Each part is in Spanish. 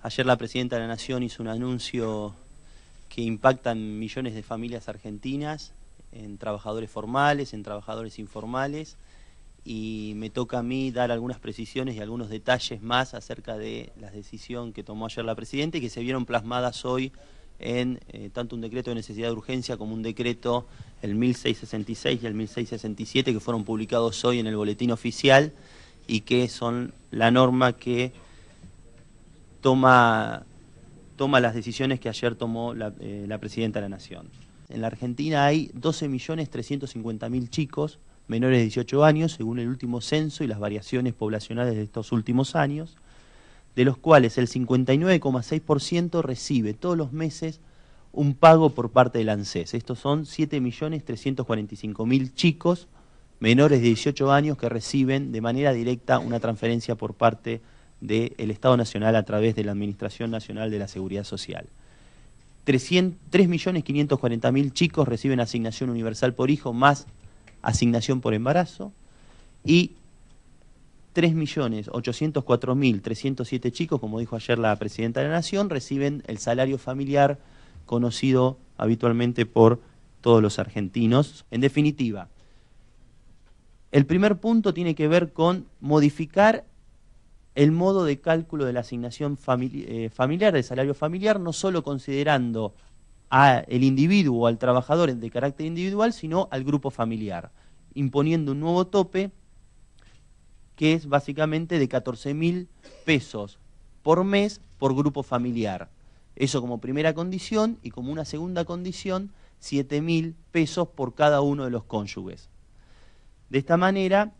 Ayer la presidenta de la Nación hizo un anuncio que impacta en millones de familias argentinas, en trabajadores formales, en trabajadores informales, y me toca a mí dar algunas precisiones y algunos detalles más acerca de la decisión que tomó ayer la presidenta y que se vieron plasmadas hoy en eh, tanto un decreto de necesidad de urgencia como un decreto, el 1666 y el 1667, que fueron publicados hoy en el boletín oficial y que son la norma que toma, toma las decisiones que ayer tomó la, eh, la Presidenta de la Nación. En la Argentina hay 12.350.000 chicos menores de 18 años, según el último censo y las variaciones poblacionales de estos últimos años, de los cuales el 59,6% recibe todos los meses un pago por parte del ANSES. Estos son 7.345.000 chicos menores de 18 años que reciben de manera directa una transferencia por parte del Estado Nacional a través de la Administración Nacional de la Seguridad Social. 3.540.000 chicos reciben asignación universal por hijo más asignación por embarazo y 3.804.307 chicos, como dijo ayer la Presidenta de la Nación, reciben el salario familiar conocido habitualmente por todos los argentinos. En definitiva, el primer punto tiene que ver con modificar el modo de cálculo de la asignación eh, familiar, de salario familiar, no solo considerando al individuo, o al trabajador de carácter individual, sino al grupo familiar, imponiendo un nuevo tope que es básicamente de 14.000 mil pesos por mes por grupo familiar. Eso como primera condición y como una segunda condición, 7.000 mil pesos por cada uno de los cónyuges. De esta manera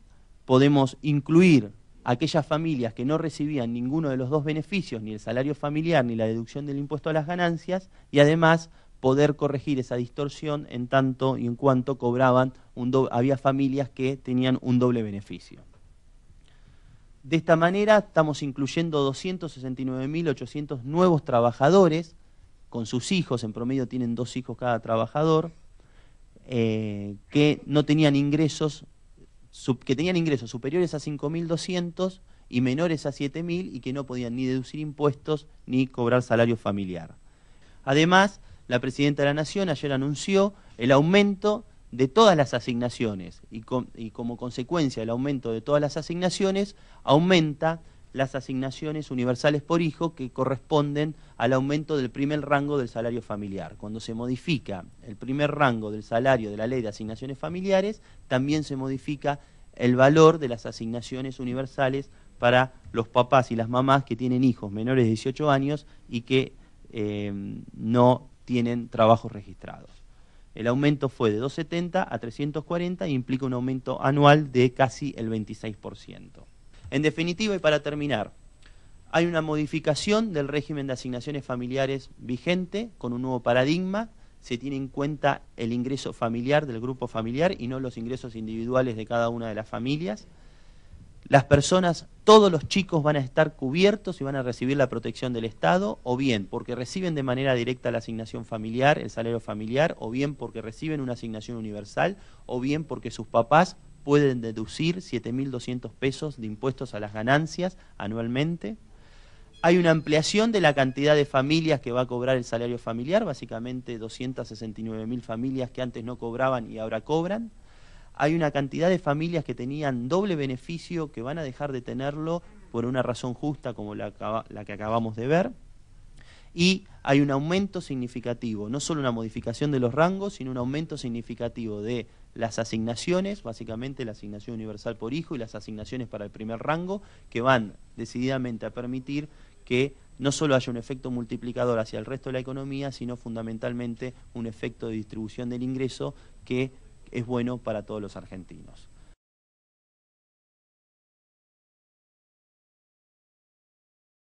podemos incluir aquellas familias que no recibían ninguno de los dos beneficios, ni el salario familiar ni la deducción del impuesto a las ganancias, y además poder corregir esa distorsión en tanto y en cuanto cobraban, un había familias que tenían un doble beneficio. De esta manera estamos incluyendo 269.800 nuevos trabajadores, con sus hijos, en promedio tienen dos hijos cada trabajador, eh, que no tenían ingresos que tenían ingresos superiores a 5.200 y menores a 7.000 y que no podían ni deducir impuestos ni cobrar salario familiar. Además, la Presidenta de la Nación ayer anunció el aumento de todas las asignaciones y, y como consecuencia del aumento de todas las asignaciones aumenta las asignaciones universales por hijo que corresponden al aumento del primer rango del salario familiar. Cuando se modifica el primer rango del salario de la ley de asignaciones familiares, también se modifica el valor de las asignaciones universales para los papás y las mamás que tienen hijos menores de 18 años y que eh, no tienen trabajos registrados. El aumento fue de 270 a 340 y implica un aumento anual de casi el 26%. En definitiva, y para terminar, hay una modificación del régimen de asignaciones familiares vigente con un nuevo paradigma. Se tiene en cuenta el ingreso familiar del grupo familiar y no los ingresos individuales de cada una de las familias. Las personas, todos los chicos van a estar cubiertos y van a recibir la protección del Estado, o bien porque reciben de manera directa la asignación familiar, el salario familiar, o bien porque reciben una asignación universal, o bien porque sus papás pueden deducir 7.200 pesos de impuestos a las ganancias anualmente. Hay una ampliación de la cantidad de familias que va a cobrar el salario familiar, básicamente 269.000 familias que antes no cobraban y ahora cobran. Hay una cantidad de familias que tenían doble beneficio que van a dejar de tenerlo por una razón justa como la, la que acabamos de ver y hay un aumento significativo, no solo una modificación de los rangos, sino un aumento significativo de las asignaciones, básicamente la asignación universal por hijo y las asignaciones para el primer rango, que van decididamente a permitir que no solo haya un efecto multiplicador hacia el resto de la economía, sino fundamentalmente un efecto de distribución del ingreso que es bueno para todos los argentinos.